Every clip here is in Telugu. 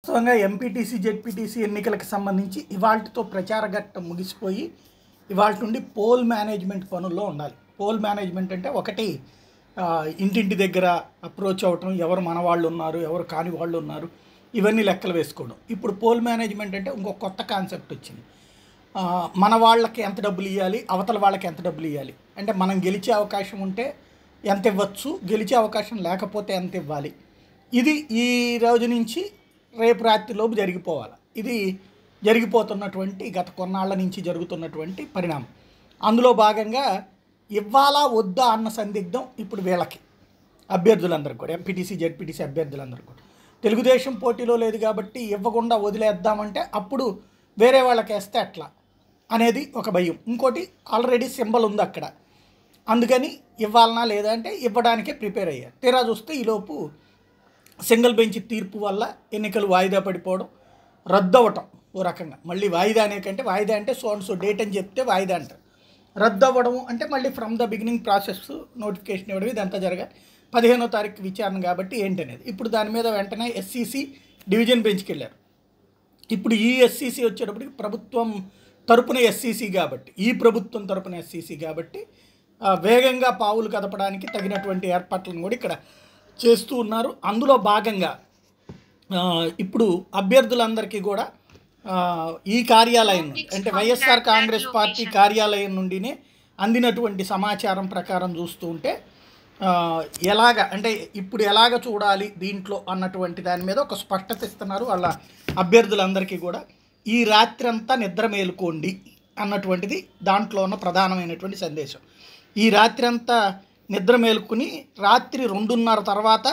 వాస్తవంగా ఎంపీటీసీ జెడ్పీటీసీ ఎన్నికలకు సంబంధించి ఇవాళతో ప్రచార ఘట్టం ముగిసిపోయి ఇవాళ నుండి పోల్ మేనేజ్మెంట్ పనుల్లో ఉండాలి పోల్ మేనేజ్మెంట్ అంటే ఒకటి ఇంటింటి దగ్గర అప్రోచ్ అవ్వటం ఎవరు మన వాళ్ళు ఉన్నారు ఎవరు కాని వాళ్ళు ఉన్నారు ఇవన్నీ లెక్కలు వేసుకోవడం ఇప్పుడు పోల్ మేనేజ్మెంట్ అంటే ఇంకో కొత్త కాన్సెప్ట్ వచ్చింది మన వాళ్ళకి ఎంత డబ్బులు ఇవ్వాలి అవతల వాళ్ళకి ఎంత డబ్బులు ఇవ్వాలి అంటే మనం గెలిచే అవకాశం ఉంటే ఎంత ఇవ్వచ్చు గెలిచే అవకాశం లేకపోతే ఎంత ఇవ్వాలి ఇది ఈ రోజు నుంచి రేపు రాత్రిలోపు జరిగిపోవాలి ఇది జరిగిపోతున్నటువంటి గత కొన్నాళ్ళ నుంచి జరుగుతున్నటువంటి పరిణామం అందులో భాగంగా ఇవ్వాలా వద్దా అన్న సందిగ్ధం ఇప్పుడు వీళ్ళకి అభ్యర్థులందరూ కూడా ఎంపీటీసీ జెడ్పీటీసీ అభ్యర్థులందరూ కూడా తెలుగుదేశం పోటీలో లేదు కాబట్టి ఇవ్వకుండా వదిలేద్దామంటే అప్పుడు వేరే వాళ్ళకి వేస్తే అట్లా అనేది ఒక భయం ఇంకోటి ఆల్రెడీ సింబల్ ఉంది అక్కడ అందుకని ఇవ్వాలనా లేదా అంటే ఇవ్వడానికే ప్రిపేర్ అయ్యారు తీరా చూస్తే ఈలోపు సింగిల్ బెంచ్ తీర్పు వల్ల ఎన్నికలు వాయిదా పడిపోవడం రద్దవటం ఓ రకంగా మళ్ళీ వాయిదా అనే కంటే వాయిదా అంటే సో అండ్ సో డేట్ అని చెప్తే వాయిదా అంటారు రద్దు అవ్వడం అంటే మళ్ళీ from the beginning process notification ఇవ్వడం ఇదంతా జరగాలి పదిహేనో తారీఖు విచారణ కాబట్టి ఏంటనేది ఇప్పుడు దాని మీద వెంటనే ఎస్సీసీ డివిజన్ బెంచ్కి వెళ్ళారు ఇప్పుడు ఈ ఎస్సీసీ e వచ్చేటప్పటికి ప్రభుత్వం తరపున ఎస్సీసీ e కాబట్టి ఈ ప్రభుత్వం తరపున ఎస్సీసీ e కాబట్టి వేగంగా పావులు కదపడానికి తగినటువంటి ఏర్పాట్లను కూడా ఇక్కడ చేస్తూ ఉన్నారు అందులో భాగంగా ఇప్పుడు అభ్యర్థులందరికీ కూడా ఈ కార్యాలయం నుండి అంటే వైఎస్ఆర్ కాంగ్రెస్ పార్టీ కార్యాలయం నుండినే అందినటువంటి సమాచారం ప్రకారం చూస్తూ ఉంటే ఎలాగ అంటే ఇప్పుడు ఎలాగ చూడాలి దీంట్లో అన్నటువంటి దాని మీద ఒక స్పష్టత ఇస్తున్నారు వాళ్ళ అభ్యర్థులందరికీ కూడా ఈ రాత్రంతా నిద్ర మేలుకోండి అన్నటువంటిది దాంట్లో ఉన్న ప్రధానమైనటువంటి సందేశం ఈ రాత్రంతా నిద్ర మేలుకుని రాత్రి రెండున్నర తర్వాత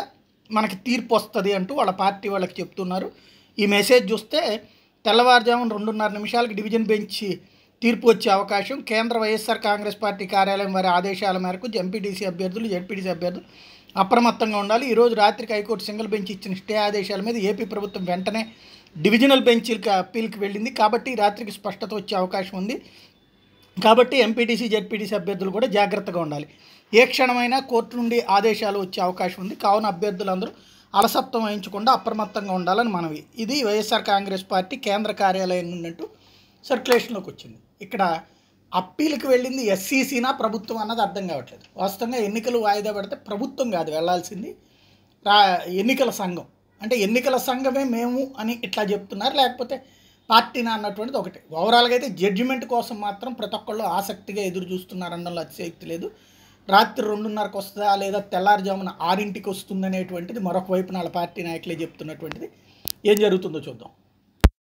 మనకి తీర్పు వస్తుంది అంటూ వాళ్ళ పార్టీ వాళ్ళకి చెప్తున్నారు ఈ మెసేజ్ చూస్తే తెల్లవారుజామున రెండున్నర నిమిషాలకి డివిజన్ బెంచ్ తీర్పు వచ్చే అవకాశం కేంద్ర వైఎస్ఆర్ కాంగ్రెస్ పార్టీ కార్యాలయం వారి ఆదేశాల మేరకు ఎంపీటీసీ అభ్యర్థులు జెడ్పీటీసీ అభ్యర్థులు అప్రమత్తంగా ఉండాలి ఈరోజు రాత్రికి హైకోర్టు సింగిల్ బెంచ్ ఇచ్చిన స్టే ఆదేశాల మీద ఏపీ ప్రభుత్వం వెంటనే డివిజనల్ బెంచ్కి అప్పీల్కి వెళ్ళింది కాబట్టి రాత్రికి స్పష్టత వచ్చే అవకాశం ఉంది కాబట్టి ఎంపీటీసీ జెడ్పీటీసీ అభ్యర్థులు కూడా జాగ్రత్తగా ఉండాలి ఏ క్షణమైనా కోర్టు నుండి ఆదేశాలు వచ్చే అవకాశం ఉంది కావున అభ్యర్థులందరూ అలసత్వం వహించకుండా అప్రమత్తంగా ఉండాలని మనవి ఇది వైఎస్ఆర్ కాంగ్రెస్ పార్టీ కేంద్ర కార్యాలయం ఉన్నట్టు సర్క్యులేషన్లోకి వచ్చింది ఇక్కడ అప్పీల్కి వెళ్ళింది ఎస్సీసీనా ప్రభుత్వం అన్నది అర్థం కావట్లేదు వాస్తవంగా ఎన్నికలు వాయిదా పడితే ప్రభుత్వం కాదు వెళ్లాల్సింది రా ఎన్నికల సంఘం అంటే ఎన్నికల సంఘమే మేము అని ఇట్లా చెప్తున్నారు లేకపోతే పార్టీనా అన్నటువంటిది ఒకటి ఓవరాల్గా అయితే జడ్జిమెంట్ కోసం మాత్రం ప్రతి ఒక్కళ్ళు ఆసక్తిగా ఎదురు అనడంలో అతిశయక్తి లేదు రాత్రి రెండున్నరకు వస్తుందా లేదా తెల్లారుజామున ఆరింటికి వస్తుందనేటువంటిది మరొక వైపు నాళ్ళ పార్టీ నాయకులే చెప్తున్నటువంటిది ఏం జరుగుతుందో చూద్దాం